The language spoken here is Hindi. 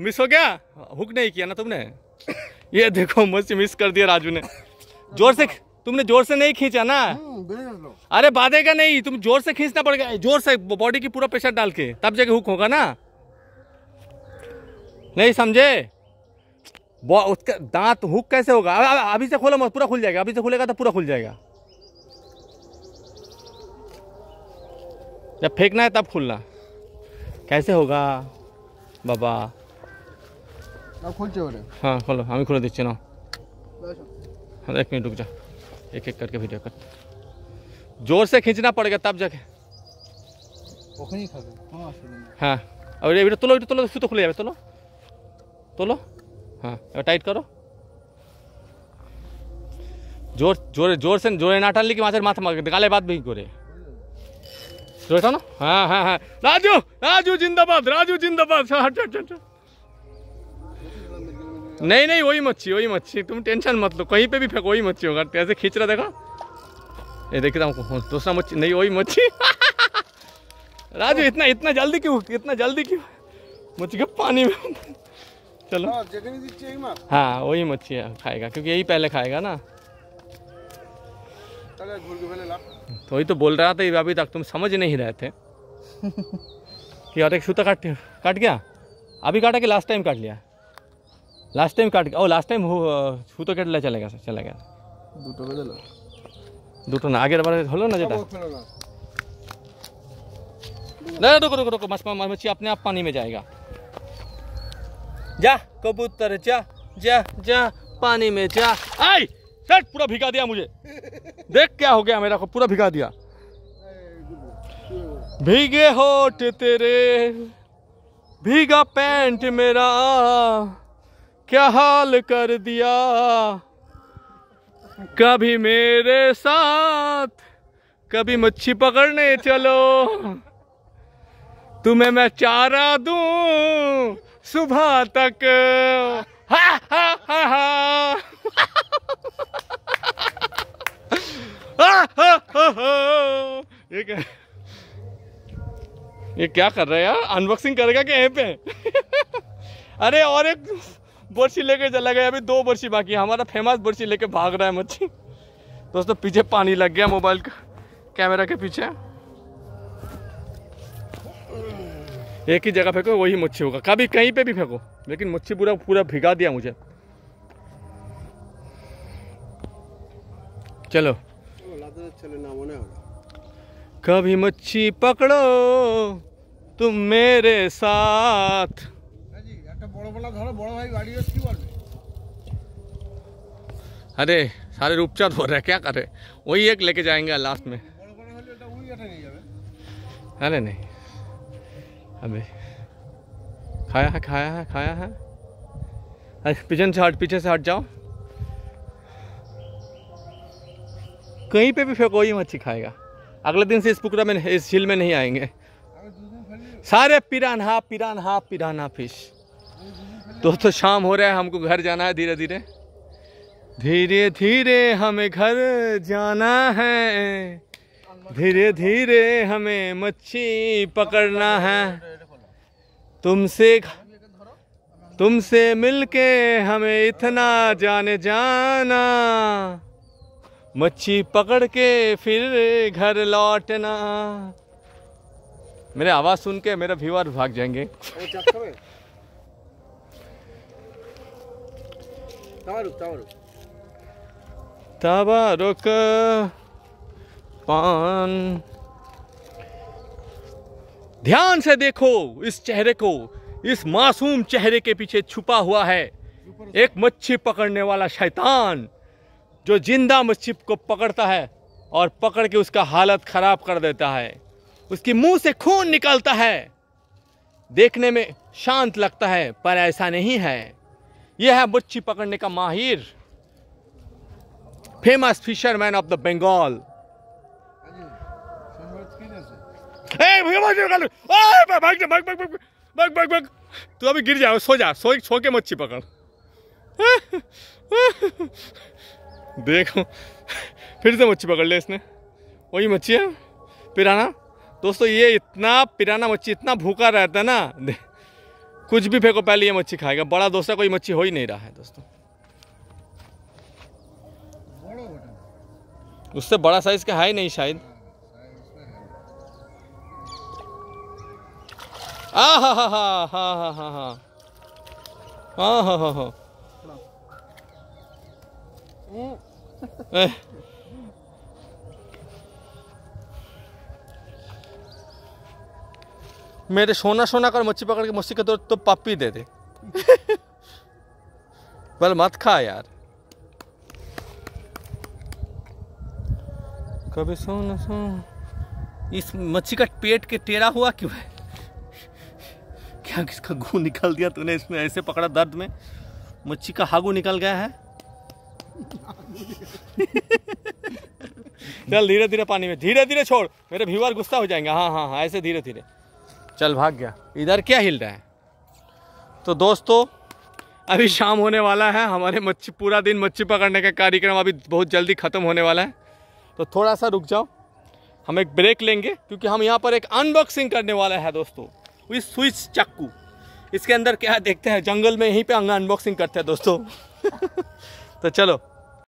मिस हो गया हुक नहीं किया ना तुमने ये देखो मुझे मिस कर दिया राजू ने जोर से तुमने जोर से नहीं खींचा ना हम्म, अरे बाधे का नहीं तुम जोर से खींचना पड़ेगा जोर से बॉडी की पूरा प्रेशर डाल के तब जाके हुक होगा ना नहीं समझे उसका दांत हुक कैसे होगा अभी से खोलो मत पूरा खुल जाएगा अभी से खुलेगा तो पूरा खुल जाएगा जब फेंकना है तब खुलना कैसे होगा बाबा खुले हाँ, दीची ना हाँ एक मिनट रुक जा एक एक करके वीडियो कर जोर से खींचना पड़ेगा तब जाके हाँ और तुलो तुलो ये तुलो तो खुले जाए तुलो तुलो हाँ टाइट करो जोर जोर जोर से जोरे ना टान की वहाँ माथा मार गाले बात भी करे जोर था ना हाँ हाँ हाँ राजू राजू जिंदाबाद राजू जिंदाबाद हाँ, हट हट हट नहीं नहीं वही मच्छी वही मच्छी तुम टेंशन मत लो कहीं पे भी फेंको वही मच्छी होगा ऐसे खींच रहा देखा ये रहा हूँ दूसरा मच्छी नहीं वही मच्छी राजू इतना इतना जल्दी क्यों इतना जल्दी क्यों मच्छी के पानी में चलो हाँ, हाँ वही मच्छी खाएगा क्योंकि यही पहले खाएगा ना तो वही तो बोल रहा था अभी तक तुम समझ नहीं रहे थे कि और एक सूता काट काट गया अभी काटा कि लास्ट टाइम काट लिया লাস্ট টাইম কাট ও লাস্ট টাইম সুতো কেটলে চলে গেছে চলে গেছে দুটো दुटो দুটো না আগের বারে হলো না যেটা ना रुको रुको रुको मछमा मछली अपने आप पानी में जाएगा जा कबूतर जा जा जा पानी में जा आई सेट पूरा भिगा दिया मुझे देख क्या हो गया मेरा को पूरा भिगा दिया भीगे होठ तेरे भीगा पैंट मेरा क्या हाल कर दिया कभी मेरे साथ कभी मच्छी पकड़ने चलो तुम्हें मैं चारा दू सुबह तक हा हा हा हा ये क्या ये क्या कर रहे हैं यार अनबॉक्सिंग करेगा क्या यहीं पे अरे और एक बर्सी लेके चला गया अभी दो बर्सी बाकी हमारा फेमस बर्सी लेके भाग रहा है मच्छी दोस्तों पीछे पानी लग गया मोबाइल का कैमरा के पीछे एक ही जगह फेंको वही मच्छी होगा कभी कहीं पे भी फेंको लेकिन मच्छी पूरा पूरा भिगा दिया मुझे चलो कभी मच्छी पकड़ो तुम मेरे साथ কল্পনা ধরো বড় ভাই বাড়ি কি পারবে अरे सारे रूपचाँद हो रहे है क्या कर रहे वही एक लेके जाएंगे लास्ट में अरे नहीं अबे खाया है खाया है खाया है अरे पिछन से हट पीछे से हट जाओ कहीं पे भी फेंको ही मच्छी खाएगा अगले दिन से इस पुकड़ा में इस झील में नहीं आएंगे सारे पिरान हा पिरान हा पिरान हा फिश दोस्तों तो शाम हो रहा है हमको घर जाना है धीरे धीरे धीरे धीरे हमें घर जाना है धीरे धीरे हमें मच्छी पकड़ना है तुमसे तुमसे मिलके हमें इतना जाने जाना मच्छी पकड़ के फिर घर लौटना मेरे आवाज़ सुन के मेरा व्यूअर भाग जाएंगे तबारुक पान eh, ध्यान से देखो इस चेहरे को इस मासूम चेहरे के पीछे छुपा हुआ है एक मच्छी पकड़ने वाला शैतान जो जिंदा मच्छी को पकड़ता है और पकड़ के उसका हालत ख़राब कर देता है उसके मुंह से खून निकलता है देखने में शांत लगता है पर ऐसा नहीं है ये है मच्छी पकड़ने का माहिर famous fisherman of the Bengal तू अभी गिर जाओ सो जा सो सो के मच्छी पकड़ देखो फिर से मच्छी पकड़ ले इसने वही मच्छी है पिराना दोस्तों ये इतना पिराना मच्छी इतना भूखा रहता है ना कुछ भी फेंको पहले ये मच्छी खाएगा बड़ा है कोई मच्छी हो ही नहीं रहा है दोस्तों उससे बड़ा साइज का है ही नहीं शायद आ हा हा हा हा हा हा हा हा हा हा हा मेरे सोना सोना कर मच्छी पकड़ के मच्छी का तो, तो पापी दे दे बल मत खा यार कभी सोना सोना इस मच्छी का पेट के टेरा हुआ क्यों है क्या किसका गु निकाल दिया तूने इसमें ऐसे पकड़ा दर्द में मच्छी का हागू निकल गया है चल धीरे धीरे पानी में धीरे धीरे छोड़ मेरे व्यूअर गुस्सा हो जाएंगे हाँ हाँ हाँ ऐसे धीरे धीरे चल भाग गया इधर क्या हिल रहा है तो दोस्तों अभी शाम होने वाला है हमारे मच्छी पूरा दिन मच्छी पकड़ने का कार्यक्रम अभी बहुत जल्दी ख़त्म होने वाला है तो थोड़ा सा रुक जाओ हम एक ब्रेक लेंगे क्योंकि हम यहाँ पर एक अनबॉक्सिंग करने वाला है दोस्तों विथ स्विच चक्कू इसके अंदर क्या देखते हैं जंगल में यहीं पे हम अनबॉक्सिंग करते हैं दोस्तों तो चलो